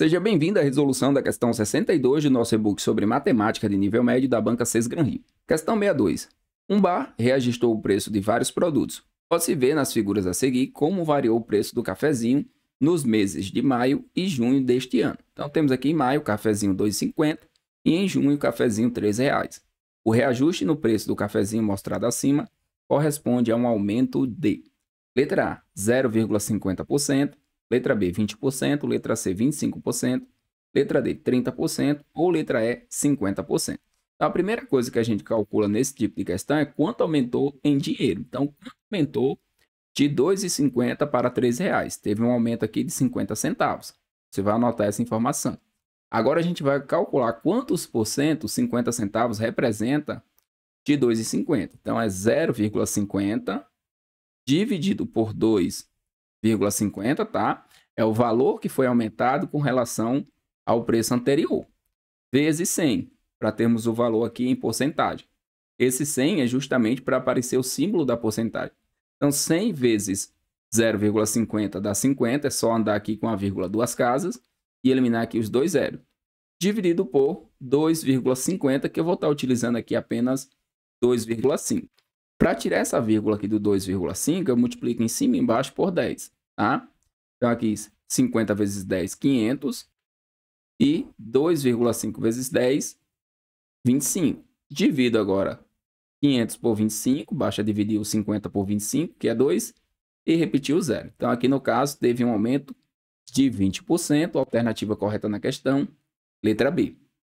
Seja bem-vindo à resolução da questão 62 do nosso e-book sobre matemática de nível médio da banca Sesgran Rio. Questão 62. Um bar reajustou o preço de vários produtos. Pode-se ver nas figuras a seguir como variou o preço do cafezinho nos meses de maio e junho deste ano. Então temos aqui em maio cafezinho 2,50 e em junho cafezinho R$ reais. O reajuste no preço do cafezinho mostrado acima corresponde a um aumento de letra A 0,50%, Letra B, 20%, letra C, 25%, letra D, 30% ou letra E, 50%. Então, a primeira coisa que a gente calcula nesse tipo de questão é quanto aumentou em dinheiro. Então, aumentou de R$ 2,50 para R$ reais. Teve um aumento aqui de 50 centavos. Você vai anotar essa informação. Agora a gente vai calcular quantos por cento 50 centavos representa de 2,50. Então é 0,50 dividido por 2 1,50, tá? É o valor que foi aumentado com relação ao preço anterior, vezes 100, para termos o valor aqui em porcentagem. Esse 100 é justamente para aparecer o símbolo da porcentagem. Então, 100 vezes 0,50 dá 50, é só andar aqui com a vírgula duas casas e eliminar aqui os dois zeros. Dividido por 2,50, que eu vou estar utilizando aqui apenas 2,5. Para tirar essa vírgula aqui do 2,5, eu multiplico em cima e embaixo por 10, tá? Então, aqui 50 vezes 10, 500. E 2,5 vezes 10, 25. Divido agora 500 por 25, basta dividir o 50 por 25, que é 2, e repetir o zero. Então, aqui no caso, teve um aumento de 20%, alternativa correta na questão, letra B.